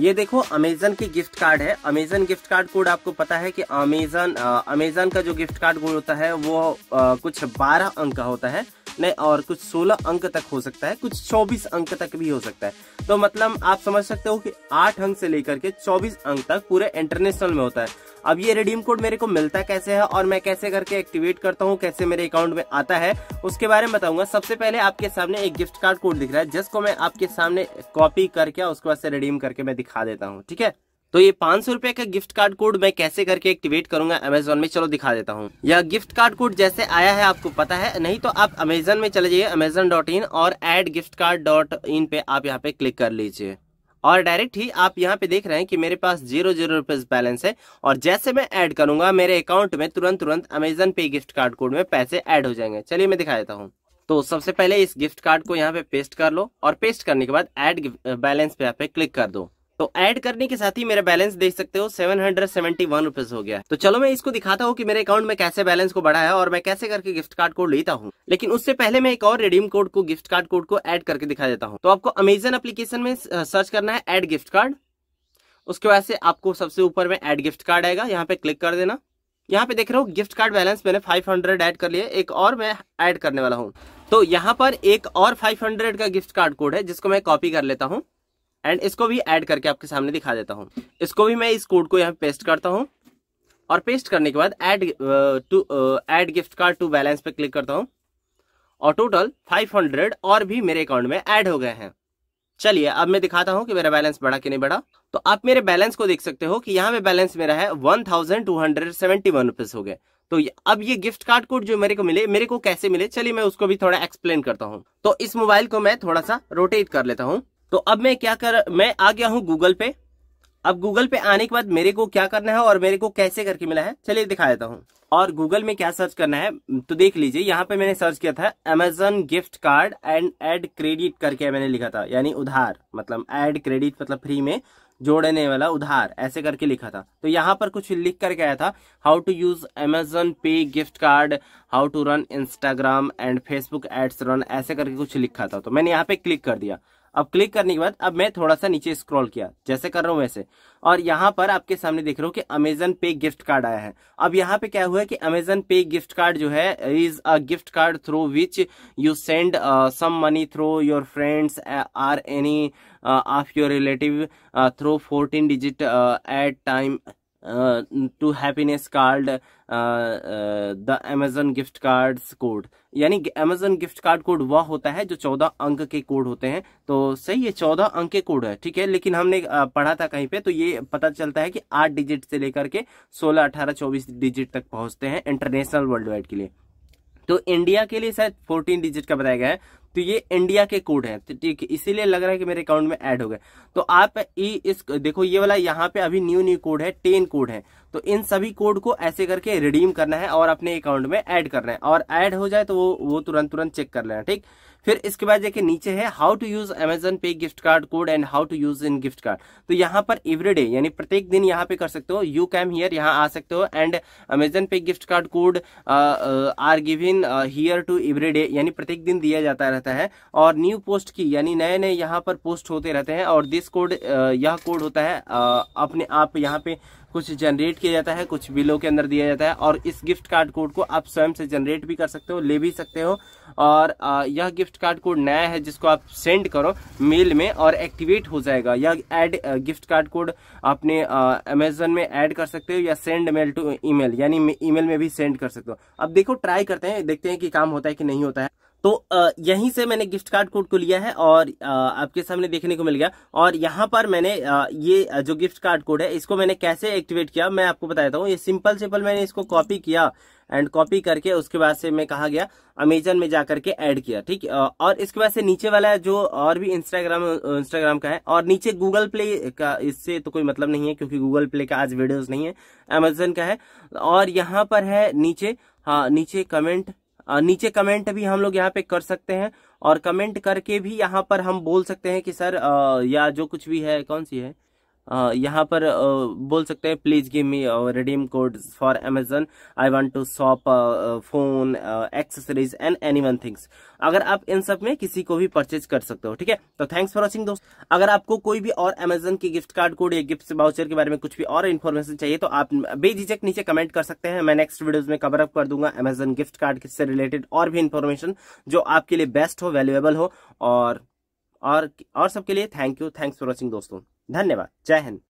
ये देखो अमेजन की गिफ्ट कार्ड है अमेजन गिफ्ट कार्ड कोड आपको पता है कि अमेजन अमेजन का जो गिफ्ट कार्ड कोड होता है वो आ, कुछ बारह अंक का होता है नहीं और कुछ 16 अंक तक हो सकता है कुछ 24 अंक तक भी हो सकता है तो मतलब आप समझ सकते हो कि 8 अंक से लेकर के 24 अंक तक पूरे इंटरनेशनल में होता है अब ये रिडीम कोड मेरे को मिलता कैसे है और मैं कैसे करके एक्टिवेट करता हूँ कैसे मेरे अकाउंट में आता है उसके बारे में बताऊंगा सबसे पहले आपके सामने एक गिफ्ट कार्ड कोड दिख रहा है जिसको मैं आपके सामने कॉपी करके उसके बाद से रिडीम करके मैं दिखा देता हूँ ठीक है तो ये पांच सौ रुपए का गिफ्ट कार्ड कोड मैं कैसे करके एक्टिवेट करूंगा अमेजोन में चलो दिखा देता हूँ यह गिफ्ट कार्ड कोड जैसे आया है आपको पता है नहीं तो आप अमेजन में चले जाइए अमेजन डॉट इन और add gift card dot in पे आप यहाँ पे क्लिक कर लीजिए और डायरेक्ट ही आप यहाँ पे देख रहे हैं कि मेरे पास जीरो जीरो रुपीज बैलेंस है और जैसे मैं ऐड करूंगा मेरे अकाउंट में तुरंत तुरंत Amazon pay gift card code में पैसे ऐड हो जाएंगे चलिए मैं दिखा देता हूँ तो सबसे पहले इस गिफ्ट कार्ड को यहाँ पे पेस्ट कर लो और पेस्ट करने के बाद एड बैलेंस पे यहाँ पे क्लिक कर दो तो ऐड करने के साथ ही मेरा बैलेंस देख सकते हो seven hundred seventy one rupees हो गया तो चलो मैं इसको दिखाता हूँ कि मेरे अकाउंट में कैसे बैलेंस को बढ़ाया और मैं कैसे करके गिफ्ट कार्ड कोड लेता हूँ लेकिन उससे पहले मैं एक और रिडीम कोड को गिफ्ट कार्ड कोड को ऐड करके दिखा देता हूँ तो आपको अमेजन एप्लीकेशन में सर्च करना है एड गिफ्ट कार्ड उसके बाद से आपको सबसे ऊपर में एड गिफ्ट कार्ड आएगा यहाँ पे क्लिक कर देना यहाँ पे देख रहे हो गिफ्ट कार्ड बैलेंस मैंने 500 ऐड कर लिया एक और मैं ऐड करने वाला हूँ तो यहाँ पर एक और 500 का गिफ्ट कार्ड कोड है जिसको मैं कॉपी कर लेता हूँ एंड इसको भी ऐड करके आपके सामने दिखा देता हूँ इसको भी मैं इस कोड को यहाँ पेस्ट करता हूँ और पेस्ट करने के बाद add to add gift card to balance पे क्लिक करता हूँ और टोटल 500 और भी मेरे अकाउंट में ऐड हो गए हैं चलिए अब मैं दिखाता हूँ कि मेरा बैलेंस बढ़ा कि नहीं बढ़ा तो आप मेरे बैलेंस को देख सकते हो कि यहाँ पे बैलेंस मेरा है one thousand two hundred seventy one rupees हो गए तो अब ये गिफ्ट कार्ड कोड जो मेरे को मिले मेरे को कैसे मिले चलिए मैं उसको भी थोड़ा एक्सप्लेन करता हूँ तो इस मोबाइल को मैं थोड़ा सा रोटेट कर लेता हूँ तो अब मैं क्या कर मैं आ गया हूं गूगल पे अब गूगल पे आने के बाद मेरे को क्या करना है और मेरे को कैसे करके मिला है चलिए दिखा देता हूँ और गूगल में क्या सर्च करना है तो देख लीजिए यहाँ पे मैंने सर्च किया था Amazon gift card and add credit करके मैंने लिखा था यानी उधार मतलब एड क्रेडिट मतलब फ्री में जोड़ने वाला उधार ऐसे करके लिखा था तो यहाँ पर कुछ लिख करके आया था how to use Amazon pay gift card how to run Instagram and Facebook ads run ऐसे करके कुछ लिखा था तो मैंने यहाँ पे क्लिक कर दिया अब क्लिक करने के बाद अब मैं थोड़ा सा नीचे स्क्रॉल किया जैसे कर रहा हूँ वैसे और यहाँ पर आपके सामने देख रहा हूँ कि अमेजन पे गिफ्ट कार्ड आया है अब यहाँ पे क्या हुआ है कि अमेजन पे गिफ्ट कार्ड जो है is a gift card through which you send some money through your friends or any of your relative through fourteen digit at time to happiness card the Amazon gift card code यानी Amazon gift card code वह होता है जो चौदह अंक के code होते हैं तो सही ये चौदह अंक के कोड है ठीक है लेकिन हमने uh, पढ़ा था कहीं पे तो ये पता चलता है कि आठ डिजिट से लेकर के सोलह अठारह चौबीस डिजिट तक पहुंचते हैं इंटरनेशनल वर्ल्ड वाइड के लिए तो इंडिया के लिए शायद फोर्टीन डिजिट का बताया गया है तो ये इंडिया के कोड है तो ठीक है इसीलिए लग रहा है कि मेरे अकाउंट में ऐड हो गए तो आप ई इस देखो ये वाला यहाँ पे अभी न्यू न्यू कोड है टेन कोड है तो इन सभी कोड को ऐसे करके रिडीम करना है और अपने अकाउंट में ऐड करना है और ऐड हो जाए तो वो वो तुरंत तुरंत चेक कर लेना ठीक फिर इसके बाद देखिए नीचे है how to use Amazon pay gift card code and how to use in gift card तो यहाँ पर एवरीडे यानी प्रत्येक दिन यहाँ पे कर सकते हो यू कैम हियर यहाँ आ सकते हो and Amazon pay gift card code are given here to everyday यानी प्रत्येक दिन दिया जाता रहता रहता है और न्यू पोस्ट की यानी नए नए यहाँ पर पोस्ट होते रहते हैं और दिस कोड यह कोड होता है अपने आप यहाँ पे कुछ जनरेट किया जाता है कुछ बिलो के अंदर दिया जाता है और इस गिफ्ट कार्ड कोड को आप स्वयं से जनरेट भी कर सकते हो ले भी सकते हो और यह गिफ्ट कार्ड कोड नया है जिसको आप सेंड करो मेल में और एक्टिवेट हो जाएगा यह ऐड गिफ्ट कार्ड कोड अपने अमेजन में ऐड कर सकते हो या सेंड मेल टू ईमेल यानी ईमेल में भी सेंड कर सकते हो अब देखो ट्राई करते हैं देखते हैं कि काम होता है कि नहीं होता है तो यहीं से मैंने गिफ्ट कार्ड कोड को लिया है और आपके सामने देखने को मिल गया और यहाँ पर मैंने ये जो गिफ्ट कार्ड कोड है इसको मैंने कैसे एक्टिवेट किया मैं आपको बताता था ये सिंपल सिंपल मैंने इसको कॉपी किया एंड कॉपी करके उसके बाद से मैं कहा गया अमेजन में जाकर के ऐड किया ठीक और इसके बाद से नीचे वाला जो और भी इंस्टाग्राम इंस्टाग्राम का है और नीचे गूगल प्ले का इससे तो कोई मतलब नहीं है क्योंकि गूगल प्ले का आज वीडियोस नहीं है अमेजन का है और यहाँ पर है नीचे हाँ नीचे कमेंट नीचे कमेंट भी हम लोग यहाँ पे कर सकते हैं और कमेंट करके भी यहाँ पर हम बोल सकते हैं कि सर या जो कुछ भी है कौन सी है यहाँ पर बोल सकते हैं please give me redeem code for Amazon I want to shop phone accessories and any one things अगर आप इन सब में किसी को भी परचेज कर सकते हो ठीक है तो थैंक्स फॉर वॉचिंग दोस्त अगर आपको कोई भी और अमेजन की गिफ्ट कार्ड कोड या गिफ्ट बाउचर के बारे में कुछ भी और इन्फॉर्मेशन चाहिए तो आप बेझिझक नीचे कमेंट कर सकते हैं मैं नेक्स्ट वीडियोज में कवर अप कर दूंगा अमेजन गिफ्ट कार्ड से रिलेटेड और भी इन्फॉर्मेशन जो आपके लिए बेस्ट हो वैल्यूएबल हो और और और सबके लिए thank you thanks for watching दोस्तों धन्यवाद जय हिंद